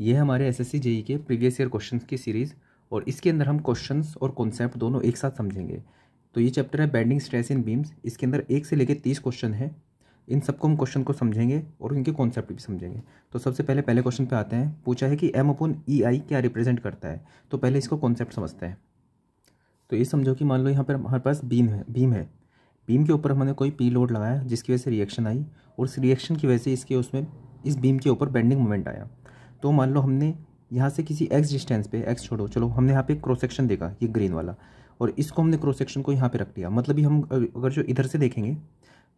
ये हमारे S S e के प्रीवियस ईयर क्वेश्चंस की सीरीज़ और इसके अंदर हम क्वेश्चंस और कॉन्सेप्ट दोनों एक साथ समझेंगे तो ये चैप्टर है बैंडिंग स्ट्रेस इन बीम्स इसके अंदर एक से लेकर तीस क्वेश्चन हैं इन सबको हम क्वेश्चन को समझेंगे और इनके कॉन्सेप्ट भी समझेंगे तो सबसे पहले पहले क्वेश्चन पे आते हैं पूछा है कि एम अपन ई आई क्या रिप्रेजेंट करता है तो पहले इसको कॉन्सेप्ट समझते हैं तो ये समझो कि मान लो यहाँ पर हमारे पास बीम है बीम है बीम के ऊपर हमने कोई पी लोड लगाया जिसकी वजह से रिएक्शन आई और इस रिएक्शन की वजह से इसके उसमें इस बीम के ऊपर बेंडिंग मोमेंट आया तो मान लो हमने यहाँ से किसी एक्स डिस्टेंस पे एक्स छोड़ो चलो हमने यहाँ पे क्रॉस सेक्शन देखा ये ग्रीन वाला और इसको हमने क्रॉस सेक्शन को यहाँ पे रख दिया मतलब ये हम अगर जो इधर से देखेंगे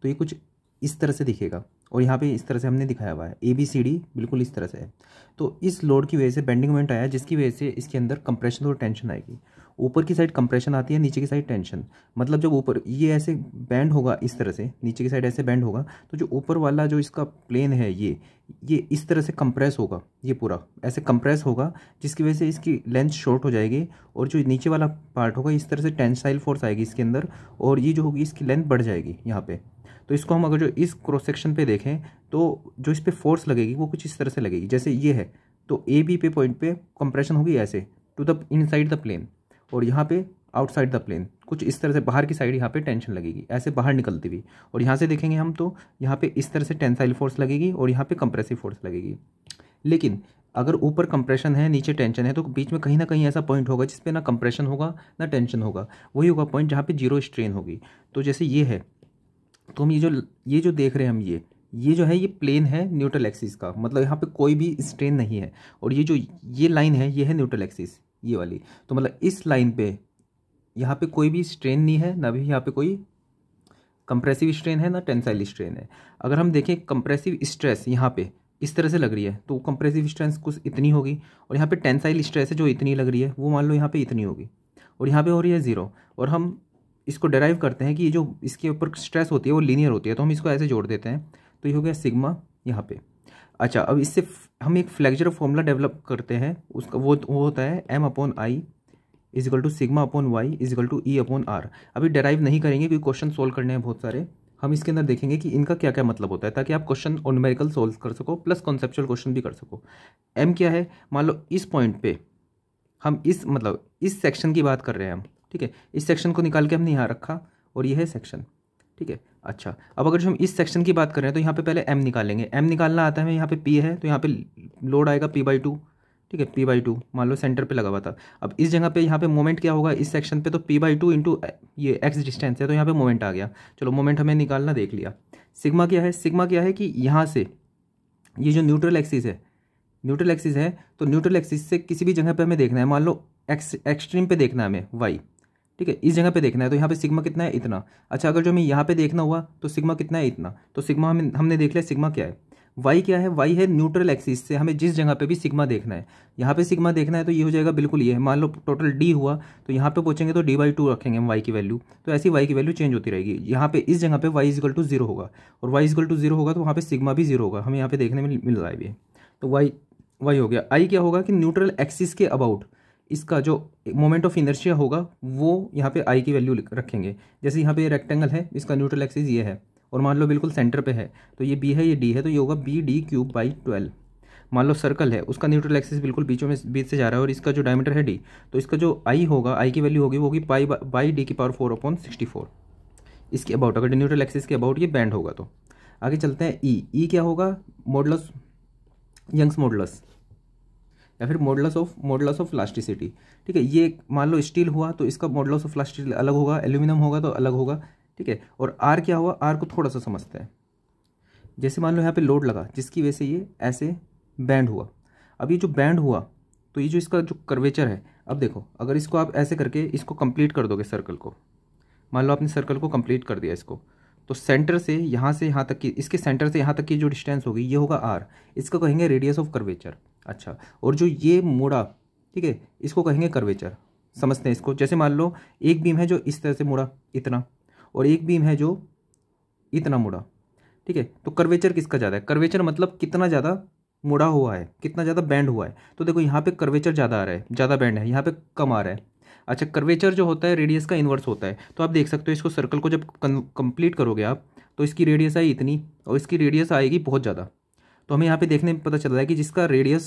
तो ये कुछ इस तरह से दिखेगा और यहाँ पे इस तरह से हमने दिखाया हुआ है ए बी सी डी बिल्कुल इस तरह से है तो इस लोड की वजह से बेंडिंग मोमेंट आया जिसकी वजह से इसके अंदर कंप्रेशन और टेंशन आएगी ऊपर की साइड कंप्रेशन आती है नीचे की साइड टेंशन मतलब जब ऊपर ये ऐसे बैंड होगा इस तरह से नीचे की साइड ऐसे बैंड होगा तो जो ऊपर वाला जो इसका प्लेन है ये ये इस तरह से कंप्रेस होगा ये पूरा ऐसे कंप्रेस होगा जिसकी वजह से इसकी लेंथ शॉर्ट हो जाएगी और जो नीचे वाला पार्ट होगा इस तरह से टेंसाइल फोर्स आएगी इसके अंदर और ये जो होगी इसकी लेंथ बढ़ जाएगी यहाँ पर तो इसको हम अगर जो इस क्रॉस सेक्शन पर देखें तो जो इस पर फोर्स लगेगी वो कुछ इस तरह से लगेगी जैसे ये है तो ए बी पे पॉइंट पे कंप्रेशन होगी ऐसे to the inside the plane और यहाँ पे आउटसाइड द प्लेन कुछ इस तरह से बाहर की साइड यहाँ पे टेंशन लगेगी ऐसे बाहर निकलती हुई और यहाँ से देखेंगे हम तो यहाँ पे इस तरह से टेंसाइल फोर्स लगेगी और यहाँ पे कंप्रेसिव फोर्स लगेगी लेकिन अगर ऊपर कंप्रेशन है नीचे टेंशन है तो बीच में कहीं ना कहीं ऐसा पॉइंट होगा जिसपे ना कंप्रेशन होगा ना टेंशन होगा वही होगा पॉइंट जहाँ पर जीरो स्ट्रेन होगी तो जैसे ये है तो हम ये जो ये जो देख रहे हैं हम ये ये जो है ये प्लेन है न्यूट्रल एक्सिस का मतलब यहाँ पे कोई भी स्ट्रेन नहीं है और ये जो ये लाइन है ये है न्यूट्रल एक्सिस ये वाली तो मतलब इस लाइन पे यहाँ पे कोई भी स्ट्रेन नहीं है ना भी यहाँ पे कोई कंप्रेसिव स्ट्रेन है ना टेंसाइल स्ट्रेन है अगर हम देखें कंप्रेसिव स्ट्रेस यहाँ पे इस तरह से लग रही है तो कंप्रेसिव स्ट्रेंस कुछ इतनी होगी और यहाँ पे टेंसाइल स्ट्रेस है जो इतनी लग रही है वो मान लो यहाँ पे इतनी होगी और यहाँ पे हो रही है ज़ीरो और हम इसको डेराइव करते हैं कि ये जो इसके ऊपर स्ट्रेस होती है वो लीनियर होती है तो हम इसको ऐसे जोड़ देते हैं तो ये हो गया सिग्मा यहाँ पर अच्छा अब इससे हम एक फ्लेक्चर फॉर्मूला डेवलप करते हैं उसका वो वो होता है M upon I is equal to sigma upon Y equal to E upon R अभी डराइव नहीं करेंगे क्योंकि क्वेश्चन सोल्व करने हैं बहुत सारे हम इसके अंदर देखेंगे कि इनका क्या क्या मतलब होता है ताकि आप क्वेश्चन और न्यूमेरिकल सोल्व कर सको प्लस कॉन्सेप्चुअल क्वेश्चन भी कर सको एम क्या है मान लो इस पॉइंट पे हम इस मतलब इस सेक्शन की बात कर रहे हैं हम ठीक है इस सेक्शन को निकाल के हमने यहाँ रखा और यह है सेक्शन ठीक है अच्छा अब अगर जो हम इस सेक्शन की बात कर रहे हैं तो यहाँ पे पहले एम निकालेंगे एम निकालना आता है हमें यहाँ पे पी है तो यहाँ पे लोड आएगा पी बाई टू ठीक है पी बाई टू मान लो सेंटर पे लगा हुआ था अब इस जगह पे यहाँ पे मोमेंट क्या होगा इस सेक्शन पे तो पी बाई टू इंटू ये एक्स डिस्टेंस है तो यहाँ पे मोमेंट आ गया चलो मोमेंट हमें निकालना देख लिया सिग्मा क्या है सिग्मा क्या है कि यहाँ से ये जो न्यूट्रल एक्सिस है न्यूट्रल एक्सिस है तो न्यूट्रल एक्सिस से किसी भी जगह पर हमें देखना है मान लो एक्स एक्सट्रीम पर देखना है हमें वाई ठीक है इस जगह पे देखना है तो यहाँ पे सिग्मा कितना है इतना अच्छा अगर जो हमें यहाँ पे देखना हुआ तो सिग्मा कितना है इतना तो सिग्मा हमें हमने देख लिया सिग्मा क्या है वाई क्या है वाई है न्यूट्रल एक्सिस से हमें जिस जगह पे भी सिग्मा देखना है यहाँ पे सिग्मा देखना है तो ये हो जाएगा बिल्कुल ये मान लो टोटल डी हुआ तो यहाँ पे पहुँचेंगे तो डी बाई टू रखेंगे हम वाई की वैल्यू तो ऐसी वाई की वैल्यू चेंज होती रहेगी यहाँ पे इस जगह पे वाई इजगल टू जीरो होगा और वाई इजगल टू जीरो होगा तो वहाँ पर सिग्मा भी जीरो होगा हमें यहाँ पे देखने में मिल रहा है ये तो वाई वाई हो गया आई क्या होगा कि न्यूट्रल एक्सिस के अबाउट इसका जो मोमेंट ऑफ इनर्शिया होगा वो यहाँ पे आई की वैल्यू रखेंगे जैसे यहाँ पे रेक्टेंगल है इसका न्यूट्रल एक्सिस ये है और मान लो बिल्कुल सेंटर पे है तो ये बी है ये डी है तो ये होगा B D cube by twelve मान लो सर्कल है उसका न्यूट्रल एक्सिस बिल्कुल बीचों में बीच से जा रहा है और इसका जो डायमीटर है डी तो इसका जो आई होगा आई की वैल्यू होगी वो होगी पाई बाई डी की power four upon sixty four इसके अबाउट अगर न्यूट्रल एक्सिस के अबाउट ये बैंड होगा तो आगे चलते हैं ई e. ई e क्या होगा मॉडलस यंग्स मॉडलस या फिर modulus of modulus of plasticity ठीक है ये मान लो स्टील हुआ तो इसका मॉडल्स ऑफ प्लास्टिसिटी अलग होगा एल्यूमिनियम होगा तो अलग होगा ठीक है और आर क्या हुआ आर को थोड़ा सा समझते हैं जैसे मान लो यहाँ पे लोड लगा जिसकी वजह से ये ऐसे बैंड हुआ अब ये जो बैंड हुआ तो ये जो इसका जो कर्वेचर है अब देखो अगर इसको आप ऐसे करके इसको कंप्लीट कर दोगे सर्कल को मान लो आपने सर्कल को कंप्लीट कर दिया इसको तो सेंटर से यहाँ से यहाँ तक की इसके सेंटर से यहाँ तक की जो डिस्टेंस होगी ये होगा आर इसको कहेंगे रेडियस ऑफ कर्वेचर अच्छा और जो ये मुड़ा ठीक है इसको कहेंगे कर्वेचर समझते हैं इसको जैसे मान लो एक बीम है जो इस तरह से मुड़ा इतना और एक बीम है जो इतना मुड़ा ठीक है तो कर्वेचर किसका ज़्यादा है कर्वेचर मतलब कितना ज़्यादा मुड़ा हुआ है कितना ज़्यादा बैंड हुआ है तो देखो यहाँ पे कर्वेचर ज़्यादा आ रहा है ज़्यादा बैंड है यहाँ पे कम आ रहा है अच्छा कर्वेचर जो होता है रेडियस का इन्वर्स होता है तो आप देख सकते हो इसको सर्कल को जब कंप्लीट करोगे आप तो इसकी रेडियस आई इतनी और इसकी रेडियस आएगी बहुत ज़्यादा तो हमें यहाँ पे देखने में पता चल रहा है कि जिसका रेडियस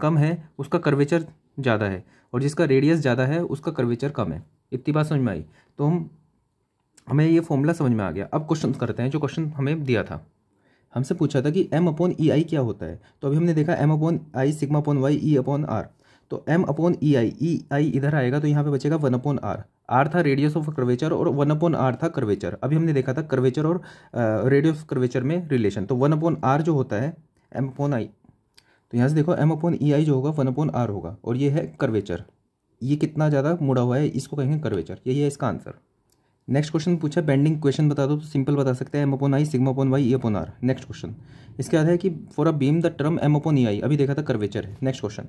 कम है उसका कर्वेचर ज़्यादा है और जिसका रेडियस ज़्यादा है उसका कर्वेचर कम है इतनी बात समझ में आई तो हम हमें ये फॉर्मूला समझ में आ गया अब क्वेश्चन करते हैं जो क्वेश्चन हमें दिया था हमसे पूछा था कि एम अपॉन ई आई क्या होता है तो अभी हमने देखा M upon I sigma upon Y E upon R तो M upon E I E I इधर आएगा तो यहाँ पे बचेगा वन अपॉन आर आर था रेडियस ऑफ कर्वेचर और वन अपॉन आर था कर्वेचर अभी हमने देखा था कर्वेचर और रेडियस ऑफ कर्वेचर में रिलेशन तो वन अपॉन आर जो होता है एम अपॉन आई तो यहाँ से देखो एम अपॉन ई आई जो होगा वन अपॉन आर होगा और ये है कर्वेचर ये कितना ज़्यादा मुड़ा हुआ है इसको कहेंगे कर्वेचर यही है इसका आंसर नेक्स्ट क्वेश्चन पूछा बेंडिंग क्वेश्चन बता दो तो सिंपल बता सकते हैं M upon I sigma upon Y E upon R next question इसके बाद है कि for a beam the term M upon E I अभी देखा था कर्वेचर है next question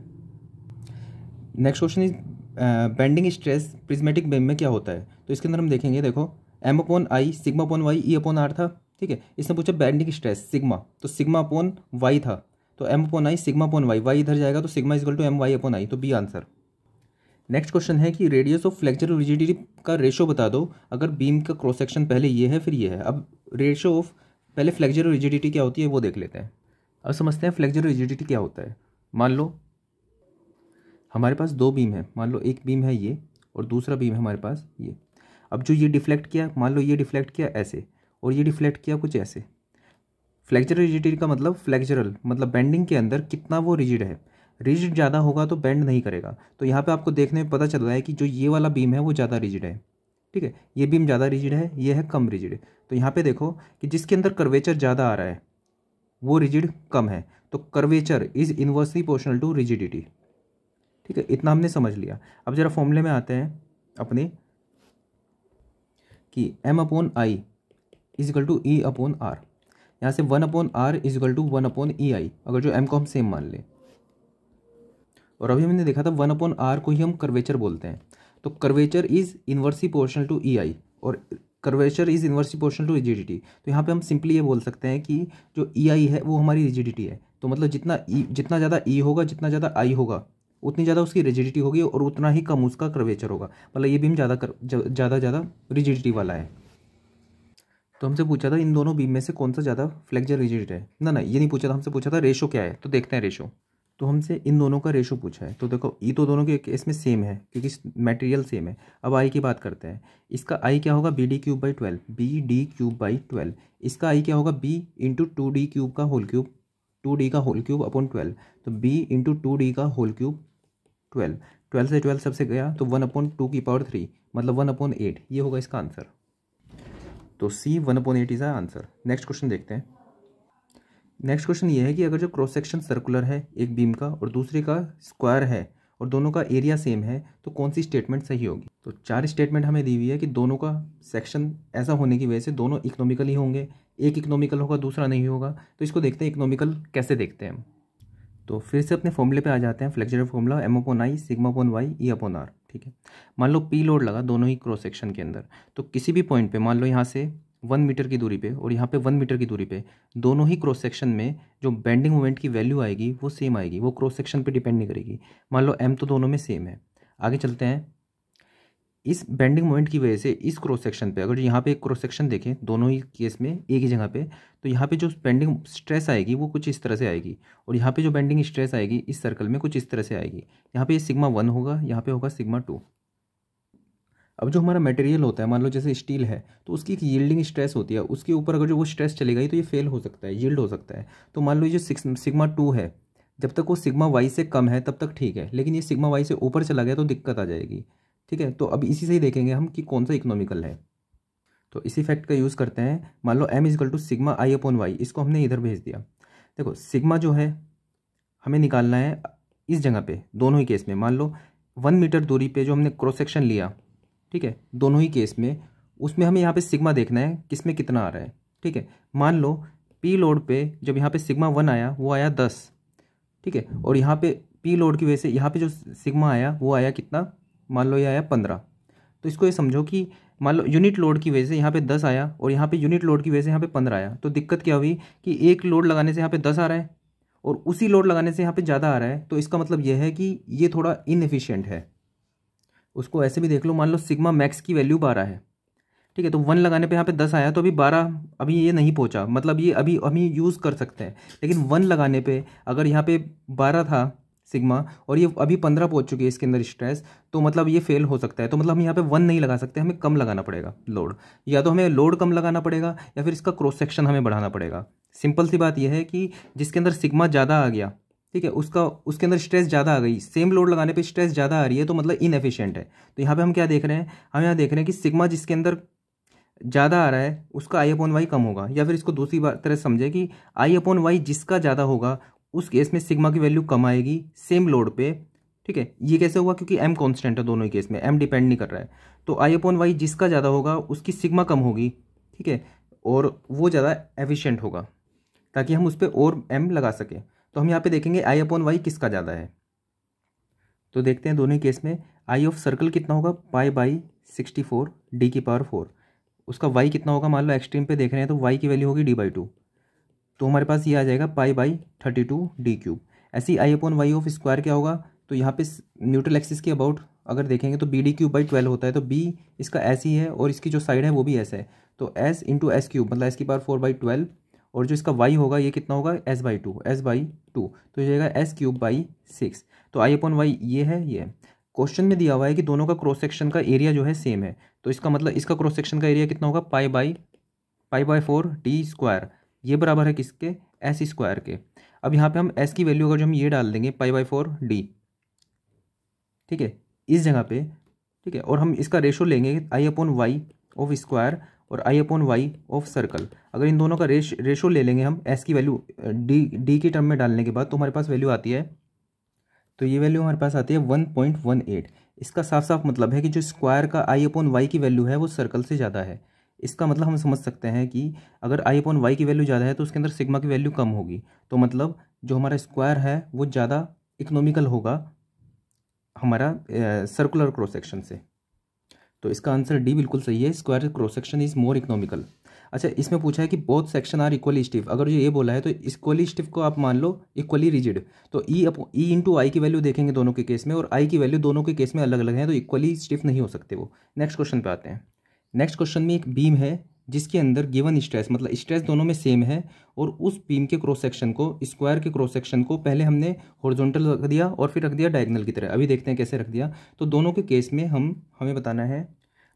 next question is bending stress prismatic beam में क्या होता है तो इसके अंदर हम देखेंगे देखो M upon I sigma upon Y E upon R था ठीक है इसने पूछा बेंडिंग स्ट्रेस सिग्मा तो सिग्मा अपोन वाई था तो M upon I sigma upon Y Y इधर जाएगा तो sigma is equal to M Y upon I तो बी आंसर नेक्स्ट क्वेश्चन है कि रेडियस ऑफ फ्लेक्चर रिजिडिटी का रेशो बता दो अगर बीम का क्रॉस सेक्शन पहले ये है फिर ये है अब रेशो ऑफ पहले फ्लेक्चर रिजिडिटी क्या होती है वो देख लेते हैं अब समझते हैं फ्लेक्चर रिजिडिटी क्या होता है मान लो हमारे पास दो बीम है मान लो एक बीम है ये और दूसरा बीम है हमारे पास ये अब जो ये डिफ्लेक्ट किया मान लो ये डिफ्लेक्ट किया ऐसे और ये डिफ्लेक्ट किया कुछ ऐसे फ्लेक्चरल रिजिडिटी का मतलब फ्लेक्चरल मतलब बेंडिंग के अंदर कितना वो रिजिड है रिजिड ज़्यादा होगा तो बेंड नहीं करेगा तो यहाँ पे आपको देखने में पता चल रहा है कि जो ये वाला बीम है वो ज़्यादा रिजिड है ठीक है ये बीम ज़्यादा रिजिड है ये है कम रिजिड तो यहाँ पे देखो कि जिसके अंदर कर्वेचर ज़्यादा आ रहा है वो रिजिड कम है तो curvature is inversely proportional to rigidity ठीक है इतना हमने समझ लिया अब जरा फॉर्मूले में आते हैं अपने कि M upon I is equal to E upon R यहाँ से one upon R equal to one upon E I अगर जो एम को हम सेम मान लें और अभी हमने देखा था वन अपॉन आर को ही हम कर्वेचर बोलते हैं तो curvature is inversely proportional to E I और curvature is inversely proportional to rigidity तो यहाँ पे हम सिंपली ये बोल सकते हैं कि जो ई e आई है वो हमारी रिजिडिटी है तो मतलब जितना ई e, जितना ज़्यादा ई e होगा जितना ज़्यादा आई होगा उतनी ज़्यादा उसकी रिजिडिटी होगी और उतना ही कम उसका क्रवेचर होगा मतलब ये बीम ज़्यादा ज़्यादा ज़्यादा रिजिडिटी वाला है तो हमसे पूछा था इन दोनों बीम में से कौन सा ज़्यादा फ्लेक्जर रिजिड है ना ना ये नहीं पूछा था हमसे पूछा था रेशो क्या है तो देखते हैं रेशो तो हमसे इन दोनों का रेशो पूछा है तो देखो ई तो दोनों के इसमें सेम है क्योंकि मटेरियल सेम है अब आई की बात करते हैं इसका आई क्या होगा B D cube by twelve B D cube by twelve इसका आई क्या होगा B into two D cube का होल क्यूब टू डी का होल क्यूब अपॉन ट्वेल्व तो बी इंटू टू डी का होल क्यूब ट्वेल्व ट्वेल्व से twelve सबसे गया तो वन अपॉन टू की पावर थ्री मतलब वन अपॉन एट ये होगा इसका आंसर तो C one upon eight is answer next question देखते हैं नेक्स्ट क्वेश्चन ये है कि अगर जो क्रॉस सेक्शन सर्कुलर है एक बीम का और दूसरे का स्क्वायर है और दोनों का एरिया सेम है तो कौन सी स्टेटमेंट सही होगी तो चार स्टेटमेंट हमें दी हुई है कि दोनों का सेक्शन ऐसा होने की वजह से दोनों इकोनॉमिकली होंगे एक इकोनॉमिकल होगा दूसरा नहीं होगा तो इसको देखते हैं इकोनॉमिकल कैसे देखते हैं तो फिर से अपने फॉर्मूले पे आ जाते हैं flexure formula M upon I sigma upon Y E upon R ठीक है मान लो पी लोड लगा दोनों ही क्रॉस सेक्शन के अंदर तो किसी भी पॉइंट पे मान लो यहाँ से वन मीटर की दूरी पे और यहाँ पे वन मीटर की दूरी पे दोनों ही क्रॉस सेक्शन में जो बेंडिंग मोमेंट की वैल्यू आएगी वो सेम आएगी वो क्रॉस सेक्शन पे डिपेंड नहीं करेगी मान लो एम तो दोनों में सेम है आगे चलते हैं इस बेंडिंग मोमेंट की वजह से इस क्रॉस सेक्शन पे अगर यहाँ पे एक क्रॉस सेक्शन देखें दोनों ही केस में एक ही जगह पे तो यहाँ पे जो बेंडिंग स्ट्रेस आएगी वो कुछ इस तरह से आएगी और यहाँ पे जो बेंडिंग स्ट्रेस आएगी इस सर्कल में कुछ इस तरह से आएगी यहाँ पे सिग्मा वन होगा यहाँ पे होगा सिग्मा टू अब जो हमारा मटेरियल होता है मान लो जैसे स्टील है तो उसकी एक यील्डिंग स्ट्रेस होती है उसके ऊपर अगर जो वो स्ट्रेस चले गई तो ये फेल हो सकता है यील्ड हो सकता है तो मान लो ये जो सिग्मा टू है जब तक वो सिग्मा वाई से कम है तब तक ठीक है लेकिन ये सिग्मा वाई से ऊपर चला गया तो दिक्कत आ जाएगी ठीक है तो अब इसी से ही देखेंगे हम कि कौन सा इकोनॉमिकल है तो इसी फैक्ट का यूज़ करते हैं मान लो M equal to sigma I upon Y इसको हमने इधर भेज दिया देखो सिग्मा जो है हमें निकालना है इस जगह पे दोनों ही केस में मान लो वन मीटर दूरी पे जो हमने क्रॉस सेक्शन लिया ठीक है दोनों ही केस में उसमें हमें यहाँ पे सिग्मा देखना है किस में कितना आ रहा है ठीक है मान लो पी लोड पे जब यहाँ पे सिग्मा वन आया वो आया दस ठीक है और यहाँ पे पी लोड की वजह से यहाँ पे जो सिग्मा आया वो आया कितना मान लो ये आया पंद्रह तो इसको ये समझो कि मान लो यूनिट लोड की वजह से यहाँ पे दस आया और यहाँ पे यूनिट लोड की वजह से यहाँ पे पंद्रह आया तो दिक्कत क्या हुई कि एक लोड लगाने से यहाँ पे दस आ रहा है और उसी लोड लगाने से यहाँ पे ज़्यादा आ रहा है तो इसका मतलब यह है कि ये थोड़ा इनएफिशियंट है उसको ऐसे भी देख लो मान लो सिग्मा मैक्स की वैल्यू बारह है ठीक है तो वन लगाने पर यहाँ पर दस आया तो अभी बारह अभी ये नहीं पहुँचा मतलब ये अभी अभी यूज़ कर सकते हैं लेकिन वन लगाने पर अगर यहाँ पर बारह था सिग्मा और ये अभी पंद्रह पहुंच चुकी है इसके अंदर स्ट्रेस तो मतलब ये फेल हो सकता है तो मतलब हम यहाँ पे वन नहीं लगा सकते हमें कम लगाना पड़ेगा लोड या तो हमें लोड कम लगाना पड़ेगा या फिर इसका क्रॉस सेक्शन हमें बढ़ाना पड़ेगा सिंपल सी बात यह है कि जिसके अंदर सिग्मा ज़्यादा आ गया ठीक है उसका उसके अंदर स्ट्रेस ज़्यादा आ गई सेम लोड लगाने पर स्ट्रेस ज़्यादा आ रही है तो मतलब इनएफिशियंट है तो यहाँ पर हम क्या देख रहे हैं हम यहाँ देख रहे हैं कि सिग्मा जिसके अंदर ज़्यादा आ रहा है उसका आई अपॉन वाई कम होगा या फिर इसको दूसरी बार तरह समझे कि आई अपॉन वाई जिसका ज़्यादा होगा उस केस में सिग्मा की वैल्यू कम आएगी सेम लोड पे ठीक है ये कैसे होगा क्योंकि एम कॉन्स्टेंट है दोनों ही केस में एम डिपेंड नहीं कर रहा है तो आई अपॉन वाई जिसका ज़्यादा होगा उसकी सिग्मा कम होगी ठीक है और वो ज़्यादा एफिशेंट होगा ताकि हम उस पर और एम लगा सकें तो हम यहाँ पर देखेंगे आई अपॉन वाई किसका ज़्यादा है तो देखते हैं दोनों ही केस में आई ऑफ सर्कल कितना होगा pi by sixty four D की पावर फोर उसका वाई कितना होगा मान लो एक्सट्रीम पे देख रहे हैं तो वाई की वैल्यू होगी डी बाई टू तो हमारे पास ये आ जाएगा pi by thirty two D cube ऐसी I upon Y of square क्या होगा तो यहाँ पे न्यूट्रल एक्सिस के अबाउट अगर देखेंगे तो B D cube by twelve होता है तो बी इसका एस ही है और इसकी जो साइड है वो भी एस है तो एस इंटू एस क्यूब मतलब एस की पावर फोर बाई ट्वेल्व और जो इसका वाई होगा ये कितना होगा S by two S by two तो जाएगा एस क्यूब बाई सिक्स तो आई अपॉन वाई ये है ये क्वेश्चन में दिया हुआ है कि दोनों का क्रॉस सेक्शन का एरिया जो है सेम है तो इसका मतलब इसका क्रॉस सेक्शन का एरिया कितना होगा pi by pi by four D square ये बराबर है किसके एस स्क्वायर के अब यहाँ पे हम एस की वैल्यू अगर जो हम ये डाल देंगे पाई बाई फोर डी ठीक है इस जगह पे ठीक है और हम इसका रेशो लेंगे I upon Y of square और I upon Y of circle अगर इन दोनों का रेश रेशो ले लेंगे हम एस की वैल्यू डी डी के टर्म में डालने के बाद तो हमारे पास वैल्यू आती है तो ये वैल्यू हमारे पास आती है वन पॉइंट वन एट इसका साफ साफ मतलब है कि जो स्क्वायर का आई अपॉन वाई की वैल्यू है वो सर्कल से ज़्यादा है इसका मतलब हम समझ सकते हैं कि अगर आई अपॉन वाई की वैल्यू ज़्यादा है तो उसके अंदर सिग्मा की वैल्यू कम होगी तो मतलब जो हमारा स्क्वायर है वो ज़्यादा इकोनॉमिकल होगा हमारा सर्कुलर क्रॉस सेक्शन से तो इसका आंसर डी बिल्कुल सही है square cross section is more economical अच्छा इसमें पूछा है कि बहुत सेक्शन आर इक्वली स्टिफ अगर जो ये बोला है तो इक्वली स्टिफ को आप मान लो इक्वली रिजिड तो ई अप ई इंटू आई की वैल्यू देखेंगे दोनों के केस में और आई की वैल्यू दोनों के केस में अलग अलग है तो इक्वली स्टिफ नहीं हो सकते वो नेक्स्ट क्वेश्चन पे आते हैं नेक्स्ट क्वेश्चन में एक बीम है जिसके अंदर गिवन स्ट्रेस मतलब स्ट्रेस दोनों में सेम है और उस बीम के क्रॉस सेक्शन को स्क्वायर के क्रॉस सेक्शन को पहले हमने हॉरिजॉन्टल रख दिया और फिर रख दिया डायगनल की तरह अभी देखते हैं कैसे रख दिया तो दोनों के केस में हम हमें बताना है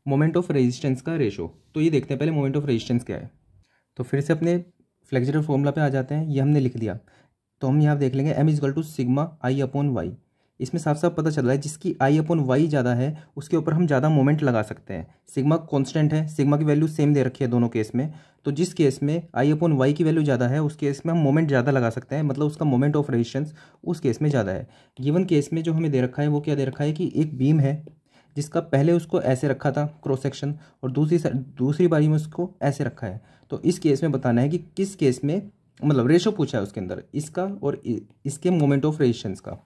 मोमेंट ऑफ रेजिस्टेंस का रेशो तो ये देखते हैं पहले मोमेंट ऑफ रेजिस्टेंस क्या है तो फिर से अपने फ्लेक्चरल फॉर्मूला पे आ जाते हैं ये हमने लिख दिया तो हम यहाँ देख लेंगे M is equal to sigma I upon Y इसमें साफ साफ पता चल रहा है जिसकी आई अपॉन वाई ज़्यादा है उसके ऊपर हम ज़्यादा मोमेंट लगा सकते हैं सिग्मा कांस्टेंट है सिग्मा की वैल्यू सेम दे रखी है दोनों केस में तो जिस केस में आई अपॉन वाई की वैल्यू ज़्यादा है उस केस में हम मोमेंट ज़्यादा लगा सकते हैं मतलब उसका मोमेंट ऑफ रेजिस्टेंस उस केस में ज़्यादा है गिवन केस में जो हमें दे रखा है वो क्या दे रखा है कि एक बीम है जिसका पहले उसको ऐसे रखा था क्रॉस सेक्शन और दूसरी दूसरी बारी में उसको ऐसे रखा है तो इस केस में बताना है कि किस केस में मतलब रेशो पूछा है उसके अंदर इसका और इसके मोमेंट ऑफ रेजिस्टेंस का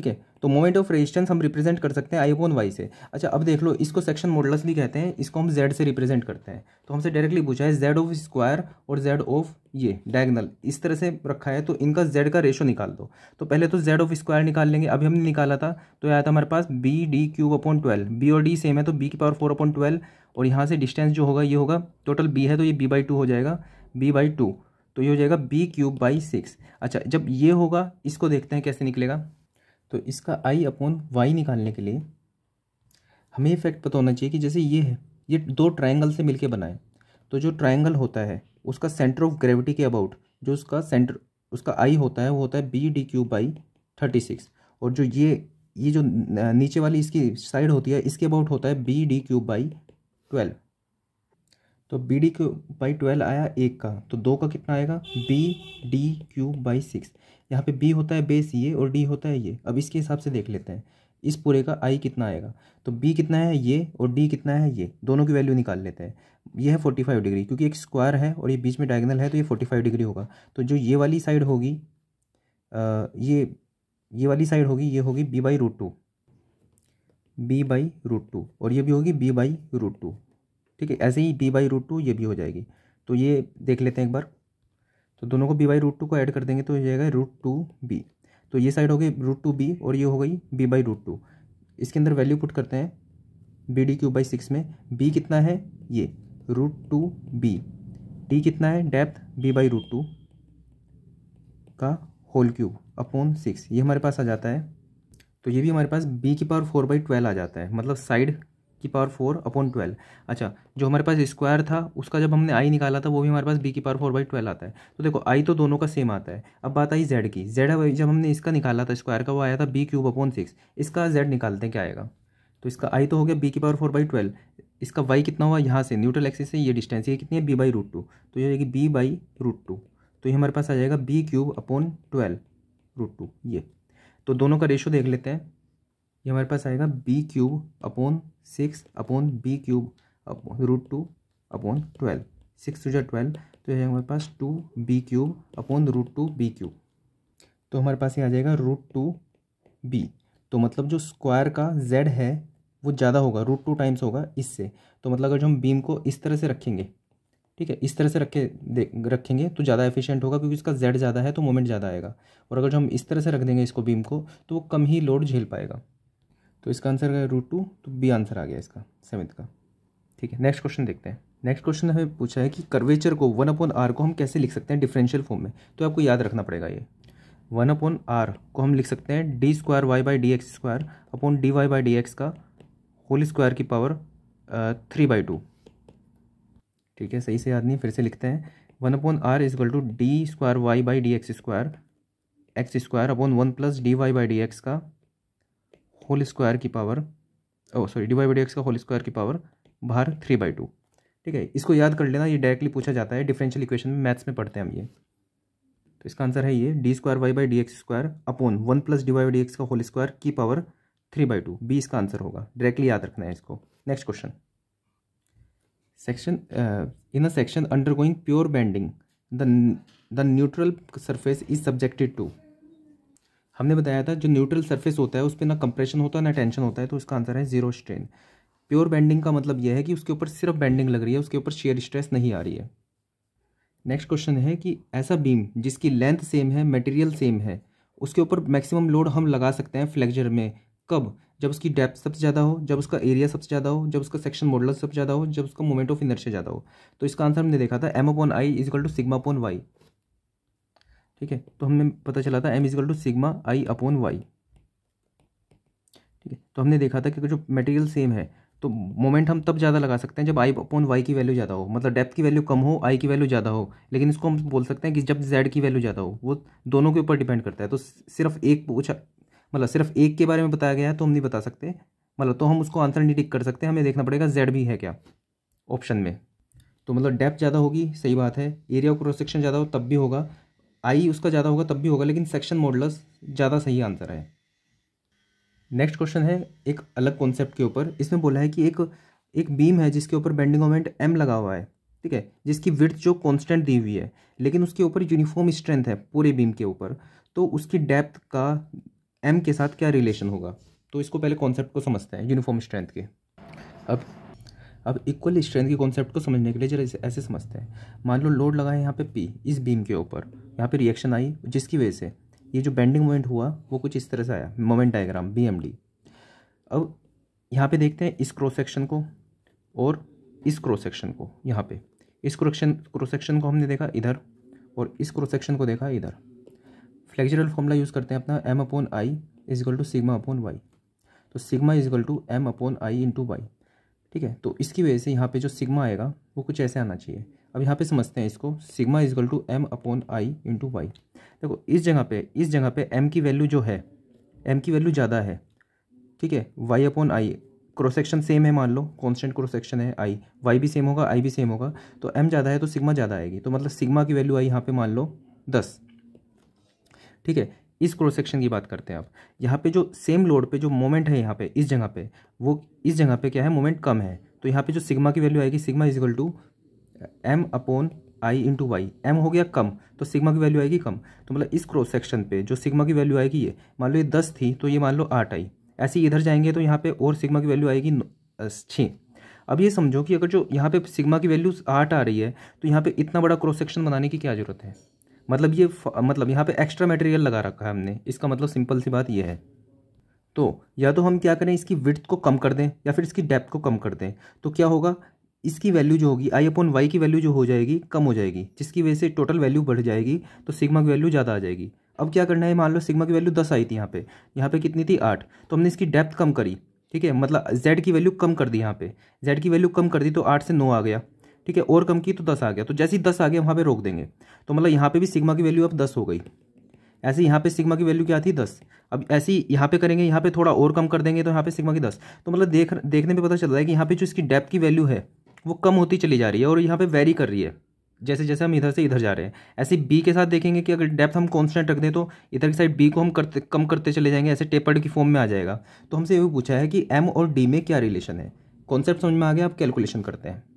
ठीक है तो मोमेंट ऑफ रेजिस्टेंस हम रिप्रेजेंट कर सकते हैं आई अपॉन वाई से अच्छा अब देख लो इसको सेक्शन मॉडल्स भी कहते हैं इसको हम जेड से रिप्रेजेंट करते हैं तो हमसे डायरेक्टली पूछा है जेड ऑफ स्क्वायर और जेड ऑफ ये डायगनल इस तरह से रखा है तो इनका जेड का रेशो निकाल दो तो पहले तो जेड ऑफ स्क्वायर निकाल लेंगे अभी हमने निकाला था तो आया था हमारे पास B D cube upon twelve B और डी सेम है तो बी की पावर फोर अपॉन ट्वेल्व और यहाँ से डिस्टेंस जो होगा ये होगा टोटल बी है तो ये बी बाई टू हो जाएगा बी बाई टू तो ये हो जाएगा बी क्यूब बाई सिक्स अच्छा जब ये होगा इसको देखते हैं कैसे निकलेगा तो इसका आई अपॉन वाई निकालने के लिए हमें इफेक्ट पता होना चाहिए कि जैसे ये है ये दो ट्राइंगल से मिलके बनाए तो जो ट्राइंगल होता है उसका सेंटर ऑफ ग्रेविटी के अबाउट जो उसका सेंटर उसका आई होता है वो होता है B D cube by thirty six और जो ये ये जो नीचे वाली इसकी साइड होती है इसके अबाउट होता है B D cube by twelve तो B D cube by twelve आया एक का तो दो का कितना आएगा B D cube by six यहाँ पे बी होता है बेस ये और डी होता है ये अब इसके हिसाब से देख लेते हैं इस पूरे का आई कितना आएगा तो बी कितना है ये और डी कितना है ये दोनों की वैल्यू निकाल लेते हैं ये है फोर्टी फाइव डिग्री क्योंकि एक स्क्वायर है और ये बीच में डायगनल है तो ये फोर्टी फाइव डिग्री होगा तो जो ये वाली साइड होगी ये ये वाली साइड होगी ये होगी B by root two B by root two और ये भी होगी बी बाई रूट टू ठीक है ऐसे ही बी बाई रूट टू ये भी हो जाएगी तो ये देख लेते हैं एक बार तो दोनों को बी बाई रूट टू को ऐड कर देंगे तो हो जाएगा रूट टू बी तो ये साइड हो गई रूट टू बी और ये हो गई बी बाई रूट टू इसके अंदर वैल्यू पुट करते हैं B D cube by six में बी कितना है ये रूट टू बी डी कितना है depth B by root two का होल क्यूब अपॉन सिक्स ये हमारे पास आ जाता है तो ये भी हमारे पास बी की पावर फोर बाई ट्वेल्व आ जाता है मतलब साइड की पावर फोर अपॉन ट्वेल्व अच्छा जो हमारे पास स्क्वायर था उसका जब हमने आई निकाला था वो भी हमारे पास बी की पावर फोर बाई ट्वेल्व आता है तो देखो आई तो दोनों का सेम आता है अब बात आई जेड की जेड जब हमने इसका निकाला था स्क्वायर का वो आया था बी क्यूब अपॉन सिक्स इसका जेड निकालते हैं क्या आएगा तो इसका आई तो हो गया बी की पावर फोर बाई ट्वेल्व इसका वाई कितना हुआ यहाँ से न्यूट्रल एक्सिस से ये डिस्टेंस ये कितनी है बी बाई रूट टू तो ये होगी बी बाई रूट टू तो ये हमारे पास आ जाएगा B cube upon twelve root two ये तो दोनों का रेशो देख लेते हैं ये हमारे पास आएगा B cube upon six upon B cube upon root two upon twelve six two जो ट्वेल्व तो ये हमारे पास two B cube upon root two B cube तो हमारे पास ये आ जाएगा रूट टू बी तो मतलब जो स्क्वायर का जेड है वो ज़्यादा होगा रूट टू टाइम्स होगा इससे तो मतलब अगर जो हम बीम को इस तरह से रखेंगे ठीक है इस तरह से रखे रखेंगे तो ज़्यादा एफिशिएंट होगा क्योंकि इसका जेड ज़्यादा है तो मोमेंट ज़्यादा आएगा और अगर जो हम इस तरह से रख देंगे इसको बीम को तो वो कम ही लोड झेल पाएगा तो इसका आंसर है रूट टू तो बी आंसर आ गया इसका सेवन्थ का ठीक है नेक्स्ट क्वेश्चन देखते हैं नेक्स्ट क्वेश्चन हमें पूछा है कि कर्वेचर को वन अपॉन आर को हम कैसे लिख सकते हैं डिफरेंशियल फॉर्म में तो आपको याद रखना पड़ेगा ये वन अपॉन आर को हम लिख सकते हैं D square Y by D X square upon D Y by D X का होल स्क्वायर की पावर थ्री बाई टू ठीक है सही से याद नहीं फिर से लिखते हैं one upon R is equal to D square Y by D X square X square upon one plus D Y by D X का होल स्क्वायर की power oh sorry D Y by D X का whole square की power बाहर three by two ठीक है इसको याद कर लेना ये डायरेक्टली पूछा जाता है डिफरेंशियल इक्वेशन में मैथ्स में पढ़ते हैं हम ये तो इसका आंसर है ये D square Y by D X square upon one plus D Y D X का होल स्क्वायर की power three by two B इसका आंसर होगा डायरेक्टली याद रखना है इसको next question section in a section undergoing pure bending the neutral surface is subjected to हमने बताया था जो न्यूट्रल सरफेस होता है उस पर ना कंप्रेशन होता है ना टेंशन होता है तो इसका आंसर है जीरो स्ट्रेन प्योर बैंडिंग का मतलब यह है कि उसके ऊपर सिर्फ बैंडिंग लग रही है उसके ऊपर शेयर स्ट्रेस नहीं आ रही है नेक्स्ट क्वेश्चन है कि ऐसा बीम जिसकी लेंथ सेम है मटेरियल सेम है उसके ऊपर मैक्सिमम लोड हम लगा सकते हैं फ्लेक्जर में कब जब उसकी डेप्थ सबसे ज़्यादा हो जब उसका एरिया सबसे ज़्यादा हो जब उसका सेक्शन मॉडल सबसे ज़्यादा हो जब उसका मोमेंट ऑफ इनर्शिया ज़्यादा हो तो इसका आंसर हमने देखा था M upon I is equal to sigma upon Y ठीक है तो हमने पता चला था M is equal to sigma I upon Y ठीक है तो हमने देखा था कि जो मटेरियल सेम है तो मोमेंट हम तब ज़्यादा लगा सकते हैं जब आई अपॉन वाई की वैल्यू ज़्यादा हो मतलब डेप्थ की वैल्यू कम हो आई की वैल्यू ज़्यादा हो लेकिन इसको हम बोल सकते हैं कि जब जेड की वैल्यू ज़्यादा हो वो दोनों के ऊपर डिपेंड करता है तो सिर्फ एक पूछा मतलब सिर्फ एक के बारे में बताया गया है तो हम नहीं बता सकते मतलब तो हम उसको आंसर नहीं टिक कर सकते हमें देखना पड़ेगा जेड भी है क्या ऑप्शन में तो मतलब डेप्थ ज़्यादा होगी सही बात है एरिया ऑफ क्रॉस सेक्शन ज़्यादा हो तब भी होगा आई उसका ज़्यादा होगा तब भी होगा लेकिन सेक्शन मॉडलस ज़्यादा सही आंसर है नेक्स्ट क्वेश्चन है एक अलग कॉन्सेप्ट के ऊपर इसमें बोला है कि एक एक बीम है जिसके ऊपर बेंडिंग मोमेंट एम लगा हुआ है ठीक है जिसकी विर्थ जो कांस्टेंट दी हुई है लेकिन उसके ऊपर यूनिफॉर्म स्ट्रेंथ है पूरे बीम के ऊपर तो उसकी डेप्थ का एम के साथ क्या रिलेशन होगा तो इसको पहले कॉन्सेप्ट को समझते हैं यूनिफॉर्म स्ट्रेंथ के अब अब इक्वल स्ट्रेंथ के कॉन्सेप्ट को समझने के लिए जरा ऐसे समझते हैं मान लो लोड लगा है यहाँ पे पी इस बीम के ऊपर यहाँ पे रिएक्शन आई जिसकी वजह से ये जो बेंडिंग मोमेंट हुआ वो कुछ इस तरह से आया मोमेंट डायग्राम बी अब यहाँ पे देखते हैं इस क्रॉस सेक्शन को और इस क्रॉस सेक्शन को यहाँ पे इस क्रोशन क्रॉस सेक्शन को हमने देखा इधर और इस क्रॉस सेक्शन को देखा इधर फ्लेक्जरल फॉर्मूला यूज़ करते हैं अपना M upon I is equal to sigma upon Y तो sigma is equal to M upon I into Y ठीक है तो इसकी वजह से यहाँ पे जो सिग्मा आएगा वो कुछ ऐसे आना चाहिए अब यहाँ पे समझते हैं इसको sigma is equal to M upon I into Y देखो इस जगह पे इस जगह पे एम की वैल्यू जो है एम की वैल्यू ज़्यादा है ठीक है Y upon I cross section same है मान लो कॉन्स्टेंट क्रॉस सेक्शन है आई वाई भी सेम होगा आई भी सेम होगा तो एम ज़्यादा है तो सिग्मा ज़्यादा आएगी तो मतलब सिग्मा की वैल्यू आई यहाँ पर मान लो दस ठीक है इस क्रॉस सेक्शन की बात करते हैं आप यहाँ पे जो सेम लोड पे जो मोमेंट है यहाँ पे इस जगह पे वो इस जगह पे क्या है मोमेंट कम है तो यहाँ पे जो सिग्मा की वैल्यू आएगी sigma is equal to M upon I into Y M हो गया कम तो सिग्मा की वैल्यू आएगी कम तो मतलब इस क्रॉस सेक्शन पे जो सिग्मा की वैल्यू आएगी ये मान लो ये दस थी तो ये मान लो आठ आई ऐसे इधर जाएंगे तो यहाँ पर और सिग्मा की वैल्यू आएगी छः अब ये समझो कि अगर जो यहाँ पे सिग्मा की वैल्यू आठ आ रही है तो यहाँ पर इतना बड़ा क्रॉस सेक्शन बनाने की क्या ज़रूरत है मतलब ये मतलब यहाँ पे एक्स्ट्रा मटेरियल लगा रखा है हमने इसका मतलब सिंपल सी बात ये है तो या तो हम क्या करें इसकी विड्थ को कम कर दें या फिर इसकी डेप्थ को कम कर दें तो क्या होगा इसकी वैल्यू जो होगी आई अपॉन वाई की वैल्यू जो हो जाएगी कम हो जाएगी जिसकी वजह से टोटल वैल्यू बढ़ जाएगी तो सिग्मा की वैल्यू ज़्यादा आ जाएगी अब क्या करना है मान लो सिग्मा की वैल्यू दस आई थी यहाँ पे यहाँ पे कितनी थी आठ तो हमने इसकी डेप्थ कम करी ठीक है मतलब जेड की वैल्यू कम कर दी यहाँ पे जेड की वैल्यू कम कर दी तो आठ से नौ आ गया ठीक है और कम की तो दस आ गया तो जैसे ही दस आ गया वहाँ पर रोक देंगे तो मतलब यहाँ पर भी सिग्मा की वैल्यू अब दस हो गई ऐसे यहाँ पे सिग्मा की वैल्यू क्या थी दस अब ऐसे ही यहाँ पे करेंगे यहाँ पे थोड़ा और कम कर देंगे तो यहाँ पे सिग्मा की दस तो मतलब देख देखने में पता चल रहा है कि यहाँ पे जो इसकी डेप्थ की वैल्यू है वो कम होती चली जा रही है और यहाँ पे वेरी कर रही है जैसे जैसे हम इधर से इधर जा रहे हैं ऐसे बी के साथ देखेंगे कि अगर डेप्थ हम कॉन्स्टेंट रख दें तो इधर की साइड बी को हम करते कम करते चले जाएंगे ऐसे टेपर्ड की फॉर्म में आ जाएगा तो हमसे ये पूछा है कि एम और डी में क्या रिलेशन है कॉन्सेप्ट समझ में आ गया आप कैलकुलेशन करते हैं